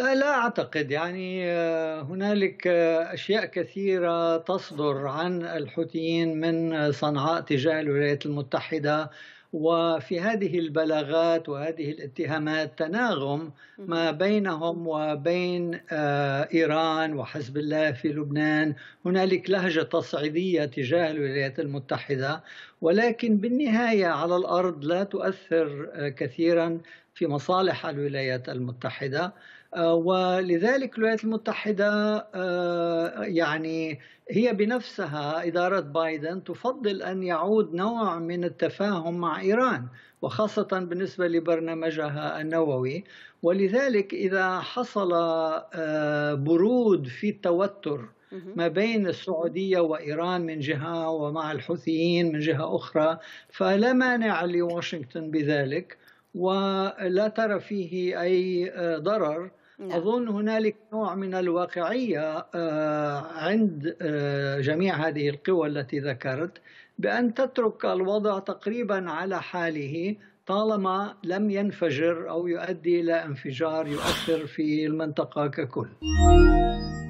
لا لا اعتقد يعني آه، هنالك آه، اشياء كثيره تصدر عن الحوثيين من صنعاء تجاه الولايات المتحده وفي هذه البلاغات وهذه الاتهامات تناغم ما بينهم وبين آه، ايران وحزب الله في لبنان هنالك لهجه تصعيديه تجاه الولايات المتحده ولكن بالنهايه على الارض لا تؤثر كثيرا في مصالح الولايات المتحده آه، ولذلك الولايات المتحدة آه، يعني هي بنفسها إدارة بايدن تفضل أن يعود نوع من التفاهم مع إيران وخاصة بالنسبة لبرنامجها النووي ولذلك إذا حصل آه، برود في التوتر ما بين السعوديه وايران من جهه ومع الحوثيين من جهه اخرى فلا مانع لواشنطن بذلك ولا ترى فيه اي ضرر نعم. أظن هنالك نوع من الواقعية آه، عند آه، جميع هذه القوى التي ذكرت بأن تترك الوضع تقريبا على حاله طالما لم ينفجر أو يؤدي إلى انفجار يؤثر في المنطقة ككل